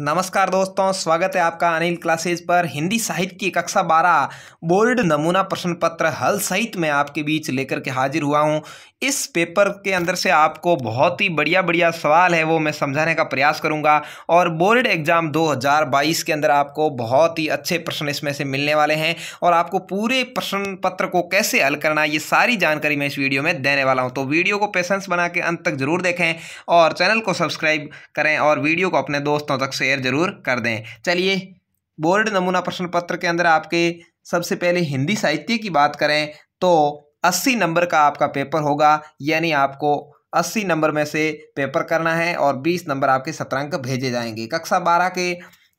नमस्कार दोस्तों स्वागत है आपका अनिल क्लासेज पर हिंदी साहित्य की कक्षा बारह बोर्ड नमूना प्रश्न पत्र हल सहित मैं आपके बीच लेकर के हाजिर हुआ हूं इस पेपर के अंदर से आपको बहुत ही बढ़िया बढ़िया सवाल है वो मैं समझाने का प्रयास करूंगा और बोर्ड एग्जाम 2022 के अंदर आपको बहुत ही अच्छे प्रश्न इसमें से मिलने वाले हैं और आपको पूरे प्रश्न पत्र को कैसे हल करना ये सारी जानकारी मैं इस वीडियो में देने वाला हूँ तो वीडियो को पेशेंस बना के अंत तक जरूर देखें और चैनल को सब्सक्राइब करें और वीडियो को अपने दोस्तों तक से शेयर ज़रूर कर दें चलिए बोर्ड नमूना प्रश्न पत्र के अंदर आपके सबसे पहले हिंदी साहित्य की बात करें तो 80 नंबर का आपका पेपर होगा यानी आपको 80 नंबर में से पेपर करना है और 20 नंबर आपके सत्रांक भेजे जाएंगे कक्षा 12 के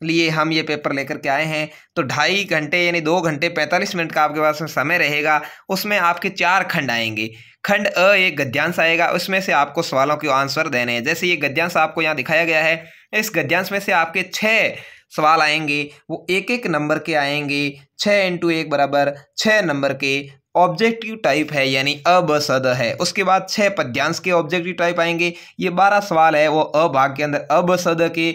लिए हम ये पेपर लेकर के आए हैं तो ढाई घंटे यानी दो घंटे पैंतालीस मिनट का आपके पास में समय रहेगा उसमें आपके चार खंड आएंगे खंड अ एक गद्यांश आएगा उसमें से आपको सवालों के आंसर देने हैं जैसे ये गद्यांश आपको यहाँ दिखाया गया है इस गद्यांश में से आपके छः सवाल आएंगे वो एक एक नंबर के आएंगे छः इंटू एक बराबर छः नंबर के ऑब्जेक्टिव टाइप है यानी अब सद है उसके बाद छः पद्यांश के ऑब्जेक्टिव टाइप आएंगे ये बारह सवाल है वो अभाग के अंदर अब सद के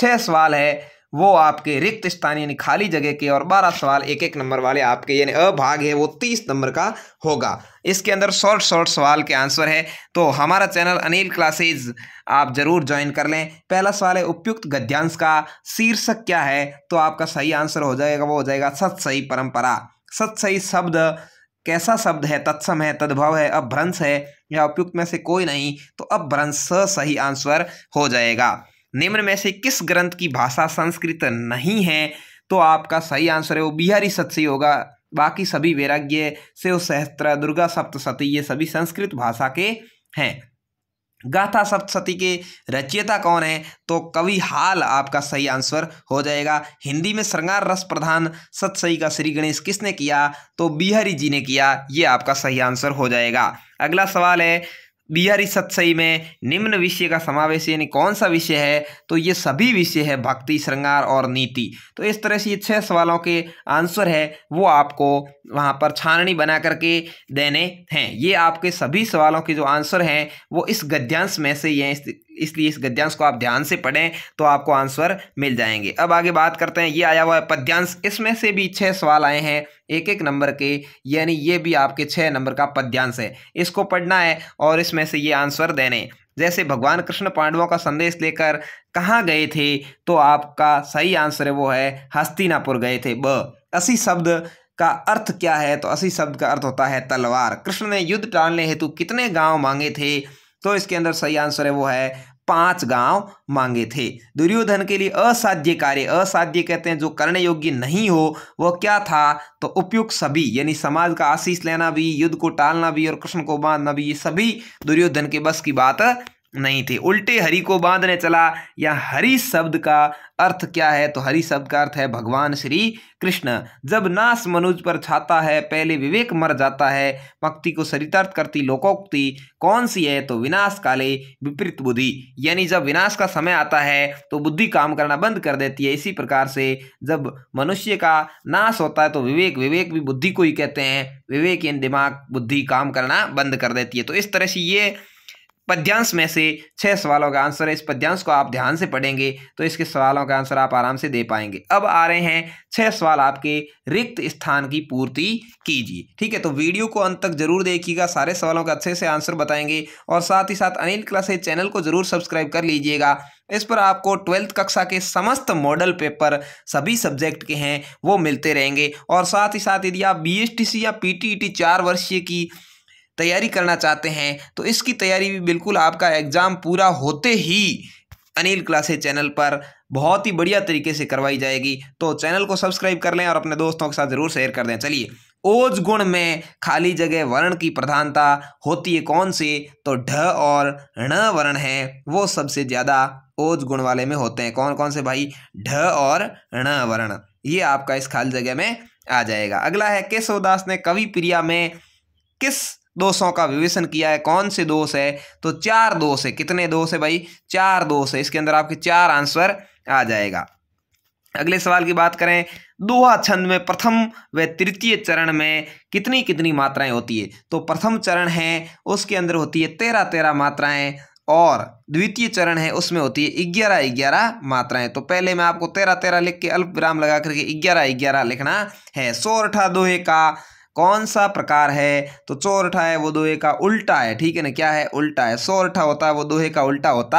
छः सवाल है वो आपके रिक्त स्थान यानी खाली जगह के और बारह सवाल एक एक नंबर वाले आपके यानी अभाग है वो तीस नंबर का होगा इसके अंदर शॉर्ट शॉर्ट सवाल के आंसर है तो हमारा चैनल अनिल क्लासेज आप जरूर ज्वाइन कर लें पहला सवाल है उपयुक्त गद्यांश का शीर्षक क्या है तो आपका सही आंसर हो जाएगा वो हो जाएगा सही परंपरा सही शब्द कैसा शब्द है तत्सम है तद्भव है अभ्रंश है या उपयुक्त में से कोई नहीं तो अभ्रंश सही आंसर हो जाएगा निम्न में से किस ग्रंथ की भाषा संस्कृत नहीं है तो आपका सही आंसर है वो बिहारी सत से होगा बाकी सभी वैराग्य शिव सहस्त्र दुर्गा सप्तशती ये सभी संस्कृत भाषा के हैं गाथा सप्तशती के रचयिता कौन है तो कवि हाल आपका सही आंसर हो जाएगा हिंदी में श्रृंगार रस प्रधान सतसई का श्री गणेश किसने किया तो बिहारी जी ने किया ये आपका सही आंसर हो जाएगा अगला सवाल है बिहारी सत्सई में निम्न विषय का समावेश यानी कौन सा विषय है तो ये सभी विषय है भक्ति श्रृंगार और नीति तो इस तरह से ये छः सवालों के आंसर है वो आपको वहाँ पर छाननी बना करके देने हैं ये आपके सभी सवालों के जो आंसर हैं वो इस गद्यांश में से ये इसलिए इस गद्यांश को आप ध्यान से पढ़ें तो आपको आंसर मिल जाएंगे अब आगे बात करते हैं ये आया हुआ है पद्यांश इसमें से भी छः सवाल आए हैं एक एक नंबर के यानी ये भी आपके छः नंबर का पद्यांश है इसको पढ़ना है और इसमें से ये आंसर देने जैसे भगवान कृष्ण पांडवों का संदेश लेकर कहाँ गए थे तो आपका सही आंसर है वो है हस्तिनापुर गए थे ब असी शब्द का अर्थ क्या है तो असी शब्द का अर्थ होता है तलवार कृष्ण ने युद्ध टालने हेतु कितने गांव मांगे थे तो इसके अंदर सही आंसर है वो है पांच गांव मांगे थे दुर्योधन के लिए असाध्य कार्य असाध्य कहते हैं जो करने योग्य नहीं हो वह क्या था तो उपयुक्त सभी यानी समाज का आशीष लेना भी युद्ध को टालना भी और कृष्ण को बांधना भी ये सभी दुर्योधन के बस की बात नहीं थे उल्टे हरि को बांधने चला या हरि शब्द का अर्थ क्या है तो हरि शब्द का अर्थ है भगवान श्री कृष्ण जब नाश मनुज पर छाता है पहले विवेक मर जाता है भक्ति को सरितार्थ करती लोकोक्ति कौन सी है तो विनाश काले विपरीत बुद्धि यानी जब विनाश का समय आता है तो बुद्धि काम करना बंद कर देती है इसी प्रकार से जब मनुष्य का नाश होता है तो विवेक विवेक भी बुद्धि को ही कहते हैं विवेक इन दिमाग बुद्धि काम करना बंद कर देती है तो इस तरह से ये पद्यांश में से छः सवालों का आंसर है इस पद्यांश को आप ध्यान से पढ़ेंगे तो इसके सवालों का आंसर आप आराम से दे पाएंगे अब आ रहे हैं छः सवाल आपके रिक्त स्थान की पूर्ति कीजिए ठीक है तो वीडियो को अंत तक जरूर देखिएगा सारे सवालों का अच्छे से आंसर बताएंगे और साथ ही साथ अनिल क्लासेज चैनल को जरूर सब्सक्राइब कर लीजिएगा इस पर आपको ट्वेल्थ कक्षा के समस्त मॉडल पेपर सभी सब्जेक्ट के हैं वो मिलते रहेंगे और साथ ही साथ यदि आप बी या पी टी e चार वर्षीय की तैयारी करना चाहते हैं तो इसकी तैयारी भी बिल्कुल आपका एग्ज़ाम पूरा होते ही अनिल क्लासे चैनल पर बहुत ही बढ़िया तरीके से करवाई जाएगी तो चैनल को सब्सक्राइब कर लें और अपने दोस्तों के साथ ज़रूर शेयर कर दें चलिए ओज गुण में खाली जगह वर्ण की प्रधानता होती है कौन से तो ढ और ण वर्ण है वो सबसे ज़्यादा ओज गुण वाले में होते हैं कौन कौन से भाई ढ और ण वर्ण ये आपका इस खाली जगह में आ जाएगा अगला है केशवदास ने कवि प्रिया में किस दोषों का विवेचन किया है कौन से दोष है तो चार दोष है कितने दोष है भाई चार दोष है इसके अंदर आपके चार आंसर आ जाएगा अगले सवाल की बात करें दोहा छंद में प्रथम व तृतीय चरण में कितनी कितनी मात्राएं होती है तो प्रथम चरण है उसके अंदर होती है तेरह तेरह मात्राएं और द्वितीय चरण है उसमें होती है ग्यारह ग्यारह मात्राएं तो पहले मैं आपको तेरह तेरह लिख के अल्प विराम लगा करके ग्यारह ग्यारह लिखना है अठा दोहे का कौन सा प्रकार है तो चौरठा है वो दोहे का उल्टा है ठीक है ना क्या है उल्टा है सौरठा होता है वो दोहे का उल्टा होता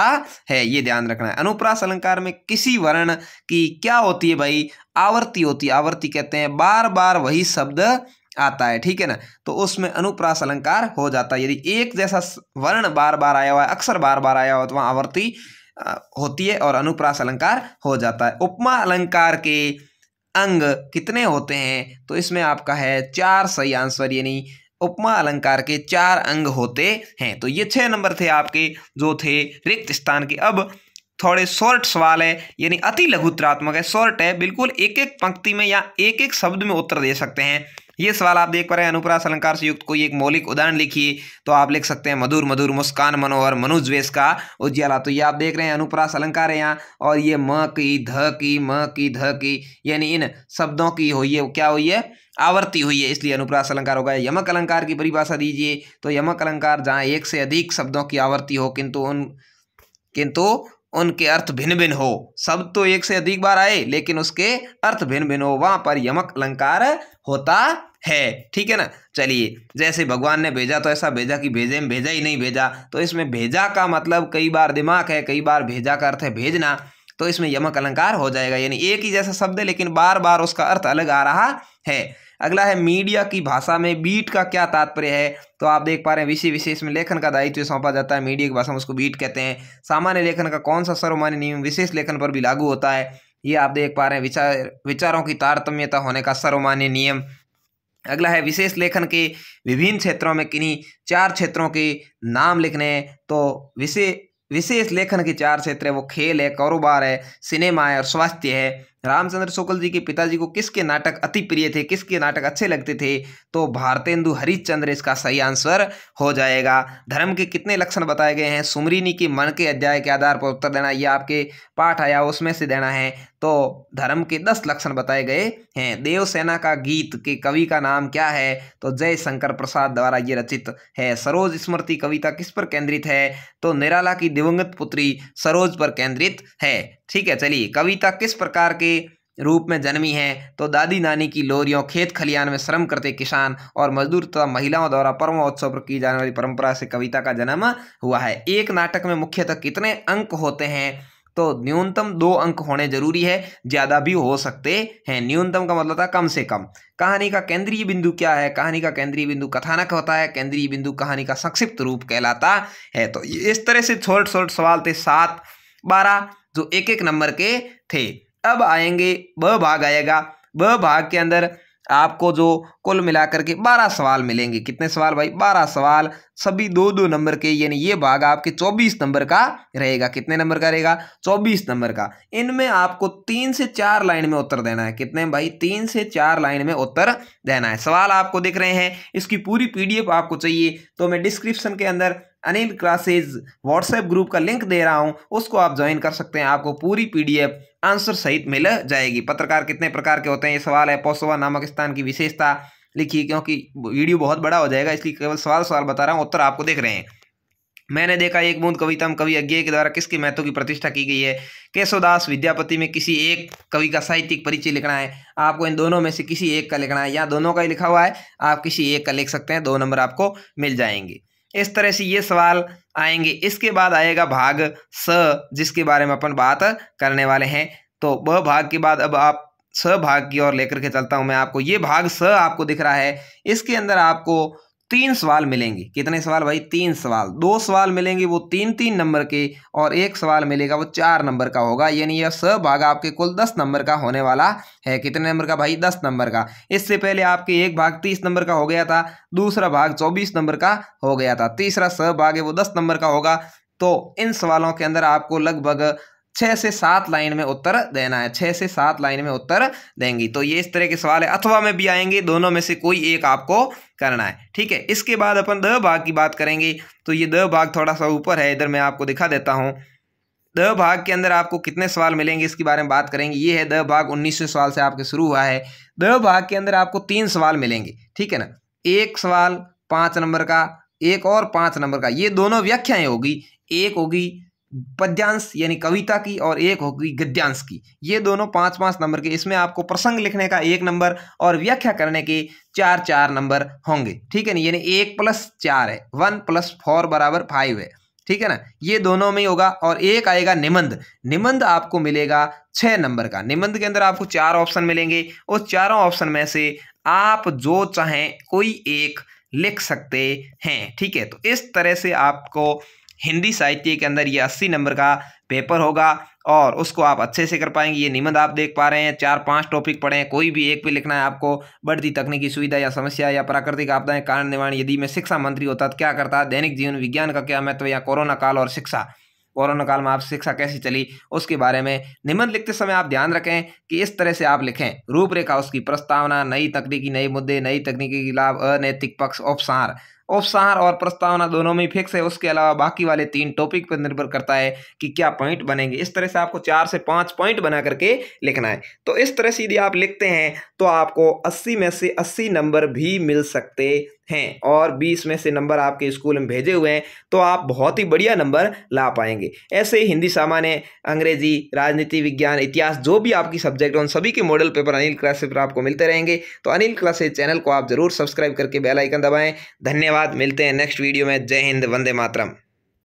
है ये ध्यान रखना है अनुप्रास अलंकार में किसी वर्ण की क्या होती है भाई आवर्ती होती है आवर्ती कहते हैं बार बार वही शब्द आता है ठीक है ना तो उसमें अनुप्रास अलंकार हो जाता है यदि एक जैसा वर्ण बार बार आया हुआ है अक्षर बार बार आया हुआ तो वहाँ आवर्ती होती है और अनुप्रास अलंकार हो जाता है उपमा अलंकार के अंग कितने होते हैं तो इसमें आपका है चार सही आंसर यानी उपमा अलंकार के चार अंग होते हैं तो ये छः नंबर थे आपके जो थे रिक्त स्थान के अब थोड़े शॉर्ट सवाल है यानी अति लघुत्रात्मक है शॉर्ट है बिल्कुल एक एक पंक्ति में या एक एक शब्द में उत्तर दे सकते हैं ये सवाल आप देख पा रहे हैं अनुप्रास अलंकार से युक्त कोई एक मौलिक उदाहरण लिखिए तो आप लिख सकते हैं मधुर मधुर मुस्कान मनोहर मनुज का उज्ज्वला तो ये आप देख रहे हैं अनुप्रास अलंकार है यहाँ और ये म की ध की म की ध की यानी इन शब्दों की हुई ये क्या हुई है आवृत्ति हुई है इसलिए अनुप्रास अलंकार होगा यमक अलंकार की परिभाषा दीजिए तो यमक अलंकार जहाँ एक से अधिक शब्दों की आवृत्ति हो किंतु उन किंतु उनके अर्थ भिन्न भिन्न हो शब्द तो एक से अधिक बार आए लेकिन उसके अर्थ भिन्न भिन्न हो वहां पर यमक अलंकार होता है ठीक है ना चलिए जैसे भगवान ने भेजा तो ऐसा भेजा कि भेजे में भेजा ही नहीं भेजा तो इसमें भेजा का मतलब कई बार दिमाग है कई बार भेजा का अर्थ है भेजना तो इसमें यमक अलंकार हो जाएगा यानी एक ही जैसा शब्द है लेकिन बार बार उसका अर्थ अलग आ रहा है अगला है मीडिया की भाषा में बीट का क्या तात्पर्य है तो आप देख पा रहे हैं विषय विशेष में लेखन का दायित्व सौंपा जाता है मीडिया की भाषा में उसको बीट कहते हैं सामान्य लेखन का कौन सा सर्वमान्य नियम विशेष लेखन पर भी लागू होता है ये आप देख पा रहे हैं विचार विचारों की तारतम्यता होने का सर्वमान्य नियम अगला है विशेष लेखन के विभिन्न क्षेत्रों में किन्हीं चार क्षेत्रों के नाम लिखने हैं तो विशेष विशेष लेखन के चार क्षेत्र है वो खेल है कारोबार है सिनेमा है और स्वास्थ्य है रामचंद्र शुक्ल जी के पिताजी को किसके नाटक अति प्रिय थे किसके नाटक अच्छे लगते थे तो भारतेंदु हरिश्चंद्र इसका सही आंसर हो जाएगा धर्म के कितने लक्षण बताए गए हैं सुमरिनी के मन के अध्याय के आधार पर उत्तर देना यह आपके पाठ आया उसमें से देना है तो धर्म के दस लक्षण बताए गए हैं देवसेना का गीत के कवि का नाम क्या है तो जय शंकर प्रसाद द्वारा ये रचित है सरोज स्मृति कविता किस पर केंद्रित है तो निराला की दिवंगत पुत्री सरोज पर केंद्रित है ठीक है चलिए कविता किस प्रकार के रूप में जन्मी है तो दादी नानी की लोरियों खेत खलियान में श्रम करते किसान और मजदूर तथा महिलाओं द्वारा उत्सव पर की जाने वाली परंपरा से कविता का जन्म हुआ है एक नाटक में मुख्यतः कितने अंक होते हैं तो न्यूनतम दो अंक होने जरूरी है ज़्यादा भी हो सकते हैं न्यूनतम का मतलब था कम से कम कहानी का केंद्रीय बिंदु क्या है कहानी का केंद्रीय बिंदु कथानक होता है केंद्रीय बिंदु कहानी का संक्षिप्त रूप कहलाता है तो इस तरह से छोटे छोटे सवाल थे सात बारह जो एक एक नंबर के थे अब आएंगे ब भाग आएगा ब भाग के अंदर आपको जो कुल मिलाकर के बारह सवाल मिलेंगे कितने सवाल भाई बारह सवाल सभी दो दो नंबर के यानी ये भाग आपके चौबीस नंबर का रहेगा कितने नंबर का रहेगा चौबीस नंबर का इनमें आपको तीन से चार लाइन में उत्तर देना है कितने भाई तीन से चार लाइन में उत्तर देना है सवाल आपको दिख रहे हैं इसकी पूरी पीडीएफ आपको चाहिए तो मैं डिस्क्रिप्शन के अंदर अनिल क्लासेज व्हाट्सएप ग्रुप का लिंक दे रहा हूँ उसको आप ज्वाइन कर सकते हैं आपको पूरी पीडीएफ आंसर सहित मिल जाएगी पत्रकार कितने प्रकार के होते हैं ये सवाल है पोसोवा नामक स्थान की विशेषता लिखिए क्योंकि वीडियो बहुत बड़ा हो जाएगा इसलिए केवल सवाल सवाल बता रहा हूँ उत्तर आपको देख रहे हैं मैंने देखा एक बूंद कविता में कवि अज्ञे के द्वारा किसके महत्व की प्रतिष्ठा की गई है केशवदास विद्यापति में किसी एक कवि का साहित्यिक परिचय लिखना है आपको इन दोनों में से किसी एक का लिखना है या दोनों का ही लिखा हुआ है आप किसी एक का लिख सकते हैं दो नंबर आपको मिल जाएंगे इस तरह से ये सवाल आएंगे इसके बाद आएगा भाग स जिसके बारे में अपन बात करने वाले हैं तो ब भाग के बाद अब आप स भाग की ओर लेकर के चलता हूँ मैं आपको ये भाग स आपको दिख रहा है इसके अंदर आपको तीन सवाल मिलेंगे कितने सवाल भाई तीन सवाल दो सवाल मिलेंगे वो तीन तीन नंबर के और एक सवाल मिलेगा वो चार नंबर का होगा यानी यह स भाग आपके कुल दस नंबर का होने वाला है कितने नंबर का भाई दस नंबर का इससे पहले आपके एक भाग तीस नंबर का हो गया था दूसरा भाग चौबीस नंबर का हो गया था तीसरा स भाग है वो दस नंबर का होगा तो इन सवालों के अंदर आपको लगभग छह से सात लाइन में उत्तर देना है छह से सात लाइन में उत्तर देंगी तो ये इस तरह के सवाल है अथवा में भी आएंगे दोनों में से कोई एक आपको करना है ठीक है इसके बाद अपन द भाग की बात करेंगे तो ये द भाग थोड़ा सा ऊपर है इधर मैं आपको दिखा देता हूँ द भाग के अंदर आपको कितने सवाल मिलेंगे इसके बारे में बात करेंगे ये है द भाग उन्नीसवें सवाल से आपके शुरू हुआ है द भाग के अंदर आपको तीन सवाल मिलेंगे ठीक है ना एक सवाल पाँच नंबर का एक और पाँच नंबर का ये दोनों व्याख्याएं होगी एक होगी पद्यांश यानी कविता की और एक होगी गद्यांश की ये दोनों पाँच पाँच नंबर के इसमें आपको प्रसंग लिखने का एक नंबर और व्याख्या करने के चार चार नंबर होंगे ठीक है ना यानी एक प्लस चार है वन प्लस फोर बराबर फाइव है ठीक है ना ये दोनों में होगा और एक आएगा निबंध निबंध आपको मिलेगा छः नंबर का निबंध के अंदर आपको चार ऑप्शन मिलेंगे उस चारों ऑप्शन में से आप जो चाहें कोई एक लिख सकते हैं ठीक है तो इस तरह से आपको हिंदी साहित्य के अंदर ये अस्सी नंबर का पेपर होगा और उसको आप अच्छे से कर पाएंगे ये निबंध आप देख पा रहे हैं चार पांच टॉपिक पढ़े हैं कोई भी एक भी लिखना है आपको बढ़ती तकनीकी सुविधा या समस्या या प्राकृतिक आपदाएं कारण निर्माण यदि मैं शिक्षा मंत्री होता तो क्या करता दैनिक जीवन विज्ञान का क्या महत्व तो या कोरोना काल और शिक्षा कोरोना काल में आप शिक्षा कैसी चली उसके बारे में निबंध लिखते समय आप ध्यान रखें कि इस तरह से आप लिखें रूपरेखा उसकी प्रस्तावना नई तकनीकी नए मुद्दे नई तकनीकी लाभ अनैतिक पक्ष उपसार उपसार और प्रस्तावना दोनों में फिक्स है उसके अलावा बाकी वाले तीन टॉपिक पर निर्भर करता है कि क्या पॉइंट बनेंगे इस तरह से आपको चार से पाँच पॉइंट बना करके लिखना है तो इस तरह से यदि आप लिखते हैं तो आपको अस्सी में से अस्सी नंबर भी मिल सकते हैं और बीस में से नंबर आपके स्कूल में भेजे हुए हैं तो आप बहुत ही बढ़िया नंबर ला पाएंगे ऐसे हिंदी सामान्य अंग्रेजी राजनीति विज्ञान इतिहास जो भी आपकी सब्जेक्ट उन सभी के मॉडल पेपर अनिल क्लासेज पर आपको मिलते रहेंगे तो अनिल क्लासेज चैनल को आप जरूर सब्सक्राइब करके बेलाइकन दबाएँ धन्यवाद मिलते हैं नेक्स्ट वीडियो में जय हिंद वंदे मातरम